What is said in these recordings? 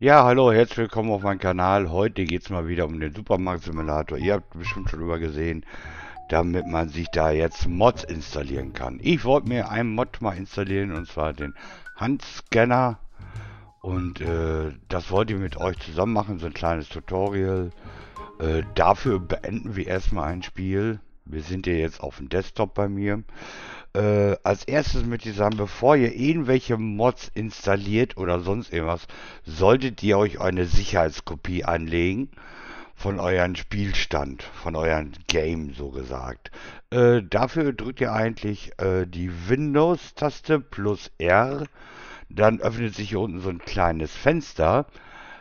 Ja, hallo, herzlich willkommen auf meinem Kanal. Heute geht es mal wieder um den Supermarkt-Simulator. Ihr habt bestimmt schon übergesehen, damit man sich da jetzt Mods installieren kann. Ich wollte mir einen Mod mal installieren, und zwar den Handscanner. Und äh, das wollte ich mit euch zusammen machen, so ein kleines Tutorial. Äh, dafür beenden wir erstmal ein Spiel. Wir sind ja jetzt auf dem Desktop bei mir äh, als erstes möchte ich sagen, bevor ihr irgendwelche Mods installiert oder sonst irgendwas, solltet ihr euch eine Sicherheitskopie anlegen von euren Spielstand, von euren Game so gesagt. Äh, dafür drückt ihr eigentlich äh, die Windows-Taste plus R. Dann öffnet sich hier unten so ein kleines Fenster.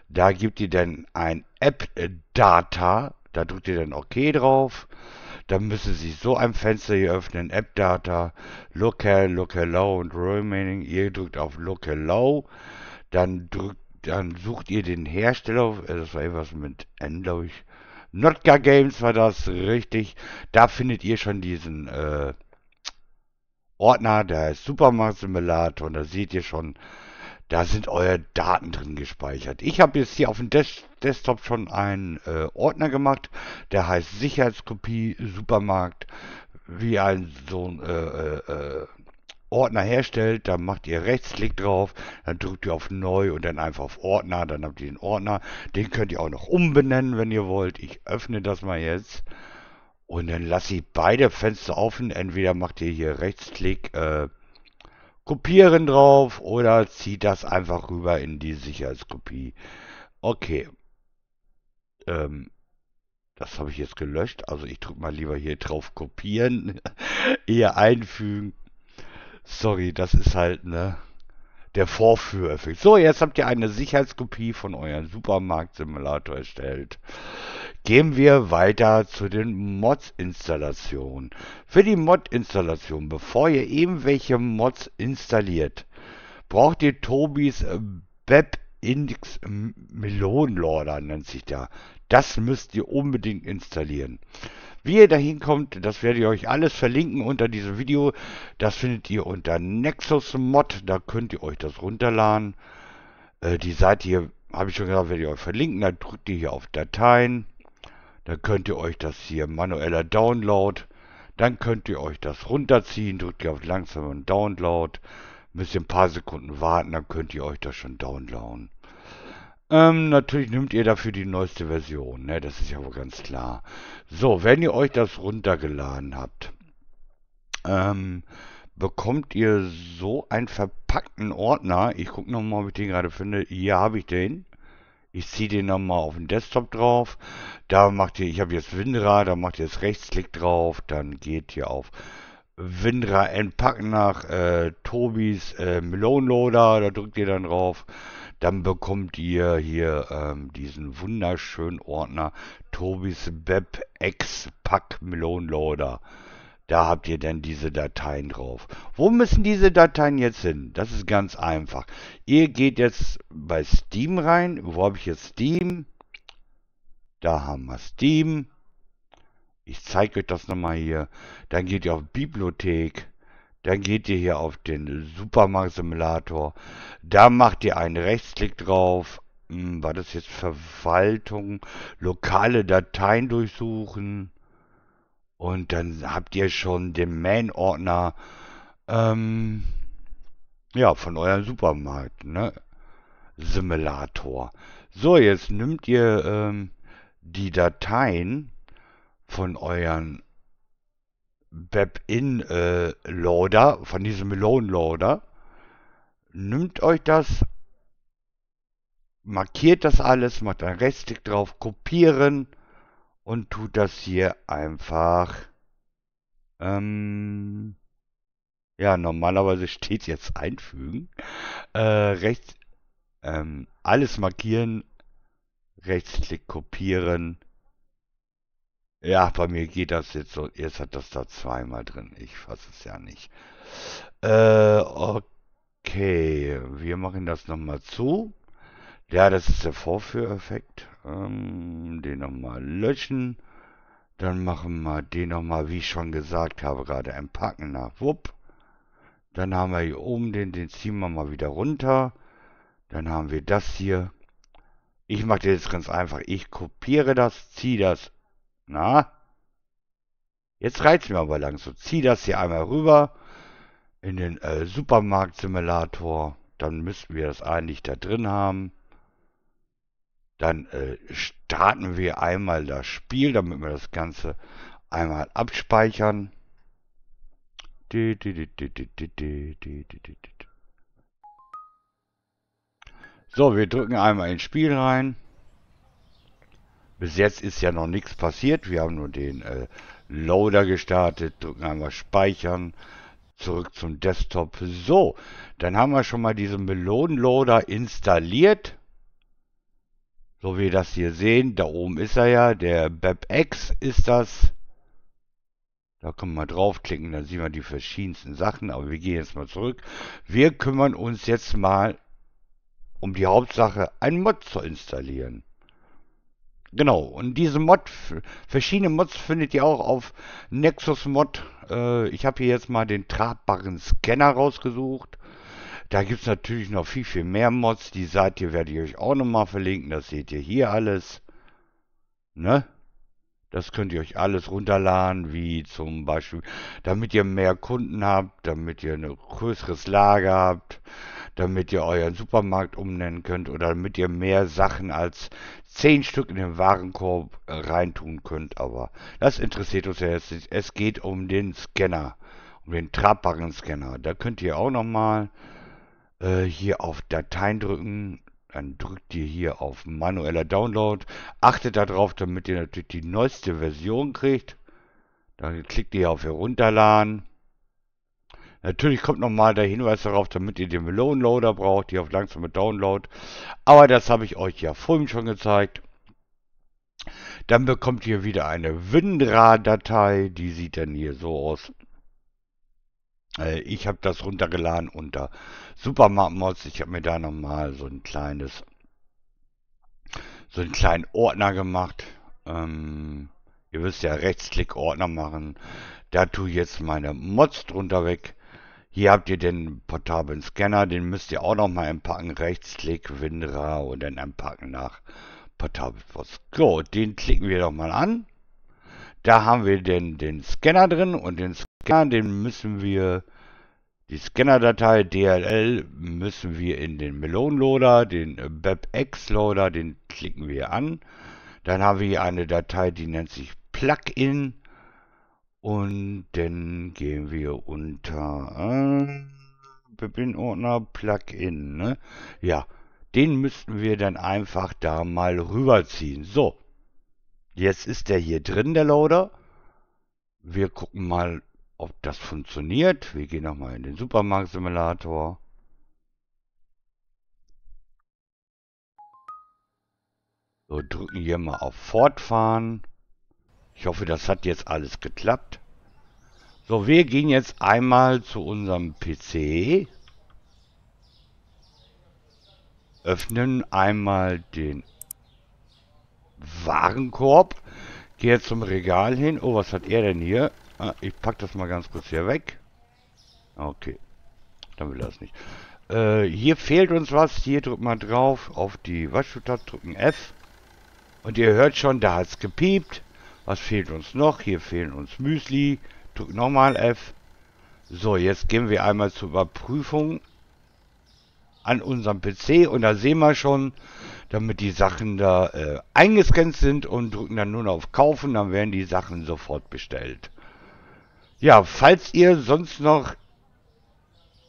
Da gibt ihr dann ein App-Data. Da drückt ihr dann OK drauf dann müssen Sie so ein Fenster hier öffnen, App Data, Locale, Locale und Remaining. Ihr drückt auf Locale, dann drückt, dann sucht ihr den Hersteller, äh, das war irgendwas mit N, glaube ich. Notka Games war das, richtig. Da findet ihr schon diesen äh, Ordner, der heißt Supermarkt Simulator und da seht ihr schon, da sind eure Daten drin gespeichert. Ich habe jetzt hier auf dem Des Desktop schon einen äh, Ordner gemacht, der heißt Sicherheitskopie Supermarkt. Wie ein so ein äh, äh, Ordner herstellt, dann macht ihr Rechtsklick drauf, dann drückt ihr auf Neu und dann einfach auf Ordner, dann habt ihr den Ordner. Den könnt ihr auch noch umbenennen, wenn ihr wollt. Ich öffne das mal jetzt und dann lasse ich beide Fenster offen. Entweder macht ihr hier Rechtsklick, äh, Kopieren drauf oder zieht das einfach rüber in die Sicherheitskopie. Okay. Ähm, das habe ich jetzt gelöscht. Also ich drücke mal lieber hier drauf kopieren. eher einfügen. Sorry, das ist halt, ne? Der Vorführeffekt. So, jetzt habt ihr eine Sicherheitskopie von eurem Supermarkt-Simulator erstellt. Gehen wir weiter zu den Mods-Installationen. Für die Mod-Installation, bevor ihr irgendwelche Mods installiert, braucht ihr Tobis äh, Web Index Melonenlorder, nennt sich der. Das müsst ihr unbedingt installieren. Wie ihr dahin kommt, das werde ich euch alles verlinken unter diesem Video. Das findet ihr unter Nexus Mod, da könnt ihr euch das runterladen. Äh, die Seite hier, habe ich schon gesagt, werde ich euch verlinken. Dann drückt ihr hier auf Dateien dann könnt ihr euch das hier manueller Download, dann könnt ihr euch das runterziehen, drückt ihr auf langsamen Download, müsst ihr ein paar Sekunden warten, dann könnt ihr euch das schon downloaden. Ähm, natürlich nimmt ihr dafür die neueste Version, ne? das ist ja wohl ganz klar. So, wenn ihr euch das runtergeladen habt, ähm, bekommt ihr so einen verpackten Ordner. Ich gucke nochmal, ob ich den gerade finde. Hier habe ich den. Ich ziehe den nochmal auf den Desktop drauf. Da macht ihr, ich habe jetzt WinRAR, da macht ihr jetzt Rechtsklick drauf. Dann geht ihr auf WinRAR entpacken nach äh, Tobis äh, Melone Loader. Da drückt ihr dann drauf. Dann bekommt ihr hier ähm, diesen wunderschönen Ordner Tobis Web X Pack Melone Loader. Da habt ihr dann diese Dateien drauf. Wo müssen diese Dateien jetzt hin? Das ist ganz einfach. Ihr geht jetzt bei Steam rein. Wo habe ich jetzt Steam? Da haben wir Steam. Ich zeige euch das nochmal hier. Dann geht ihr auf Bibliothek. Dann geht ihr hier auf den Supermarkt Simulator. Da macht ihr einen Rechtsklick drauf. Hm, war das jetzt Verwaltung? Lokale Dateien durchsuchen. Und dann habt ihr schon den Main-Ordner ähm, ja, von eurem Supermarkt, ne? Simulator. So, jetzt nimmt ihr ähm, die Dateien von euren Web-In-Loader, äh, von diesem loan loader nimmt euch das, markiert das alles, macht einen Rechtsklick drauf, kopieren, und tut das hier einfach. Ähm, ja, normalerweise steht jetzt einfügen. Äh, rechts, ähm, alles markieren, Rechtsklick kopieren. Ja, bei mir geht das jetzt so. Jetzt hat das da zweimal drin. Ich fasse es ja nicht. Äh, okay, wir machen das nochmal zu. Ja, das ist der Vorführeffekt. Ähm, den nochmal löschen. Dann machen wir den nochmal, wie ich schon gesagt habe, gerade ein Packen nach. Wupp. Dann haben wir hier oben den, den ziehen wir mal wieder runter. Dann haben wir das hier. Ich mache das jetzt ganz einfach. Ich kopiere das, ziehe das. Na? Jetzt reizt mir aber langsam. Ziehe das hier einmal rüber in den äh, Supermarkt-Simulator. Dann müssten wir das eigentlich da drin haben. Dann äh, starten wir einmal das Spiel, damit wir das Ganze einmal abspeichern. So, wir drücken einmal ins Spiel rein. Bis jetzt ist ja noch nichts passiert. Wir haben nur den äh, Loader gestartet. Drücken einmal Speichern. Zurück zum Desktop. So, dann haben wir schon mal diesen melonen loader installiert. So wie wir das hier sehen, da oben ist er ja, der BabX ist das. Da können wir draufklicken, dann sehen wir die verschiedensten Sachen, aber wir gehen jetzt mal zurück. Wir kümmern uns jetzt mal um die Hauptsache, ein Mod zu installieren. Genau, und diese Mod, verschiedene Mods findet ihr auch auf Nexus Mod. Äh, ich habe hier jetzt mal den tragbaren Scanner rausgesucht. Da gibt es natürlich noch viel, viel mehr Mods. Die Seite werde ich euch auch nochmal verlinken. Das seht ihr hier alles. Ne? Das könnt ihr euch alles runterladen, wie zum Beispiel, damit ihr mehr Kunden habt, damit ihr ein größeres Lager habt, damit ihr euren Supermarkt umnennen könnt oder damit ihr mehr Sachen als 10 Stück in den Warenkorb äh, reintun könnt. Aber das interessiert uns ja jetzt nicht. Es geht um den Scanner, um den trabbaren Scanner. Da könnt ihr auch nochmal mal äh, hier auf Dateien drücken. Dann drückt ihr hier auf manueller Download. Achtet darauf, damit ihr natürlich die neueste Version kriegt. Dann klickt ihr auf Herunterladen. Natürlich kommt nochmal der Hinweis darauf, damit ihr den Melon-Loader braucht, hier auf langsame Download. Aber das habe ich euch ja vorhin schon gezeigt. Dann bekommt ihr wieder eine WinRAR-Datei. Die sieht dann hier so aus. Äh, ich habe das runtergeladen unter Supermarkt Mods. Ich habe mir da nochmal so ein kleines, so einen kleinen Ordner gemacht. Ähm, ihr wisst ja, Rechtsklick Ordner machen. Da tue ich jetzt meine Mods drunter weg. Hier habt ihr den portablen Scanner, den müsst ihr auch nochmal einpacken. Rechtsklick, Windra und dann einpacken nach portabel Post. So, den klicken wir doch mal an. Da haben wir den, den Scanner drin und den Scanner. Scan, den müssen wir, die Scanner-Datei DLL müssen wir in den Melon-Loader, den äh, BebX-Loader, den klicken wir an. Dann haben wir hier eine Datei, die nennt sich Plugin. Und dann gehen wir unter äh, Bin-Ordner Plugin. Ne? Ja, den müssten wir dann einfach da mal rüberziehen. So, jetzt ist der hier drin, der Loader. Wir gucken mal ob das funktioniert. Wir gehen nochmal in den Supermarkt-Simulator. So, drücken hier mal auf Fortfahren. Ich hoffe, das hat jetzt alles geklappt. So, wir gehen jetzt einmal zu unserem PC. Öffnen einmal den Warenkorb. Gehe zum Regal hin. Oh, was hat er denn hier? Ah, ich pack das mal ganz kurz hier weg. Okay. Dann will er es nicht. Äh, hier fehlt uns was. Hier drückt man drauf auf die Waschzutat, drücken F. Und ihr hört schon, da hat es gepiept. Was fehlt uns noch? Hier fehlen uns Müsli. Drück nochmal F. So, jetzt gehen wir einmal zur Überprüfung an unserem PC. Und da sehen wir schon, damit die Sachen da äh, eingescannt sind und drücken dann nun auf Kaufen. Dann werden die Sachen sofort bestellt. Ja, falls ihr sonst noch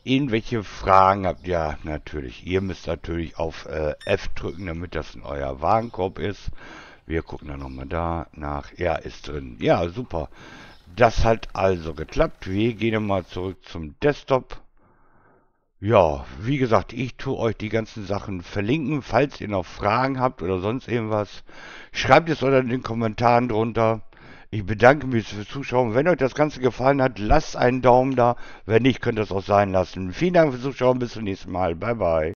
irgendwelche Fragen habt, ja, natürlich. Ihr müsst natürlich auf äh, F drücken, damit das in euer Warenkorb ist. Wir gucken dann nochmal da nach. Ja, ist drin. Ja, super. Das hat also geklappt. Wir gehen mal zurück zum Desktop. Ja, wie gesagt, ich tue euch die ganzen Sachen verlinken. Falls ihr noch Fragen habt oder sonst irgendwas, schreibt es unter den Kommentaren drunter. Ich bedanke mich fürs Zuschauen. Wenn euch das Ganze gefallen hat, lasst einen Daumen da. Wenn nicht, könnt ihr es auch sein lassen. Vielen Dank fürs Zuschauen. Bis zum nächsten Mal. Bye, bye.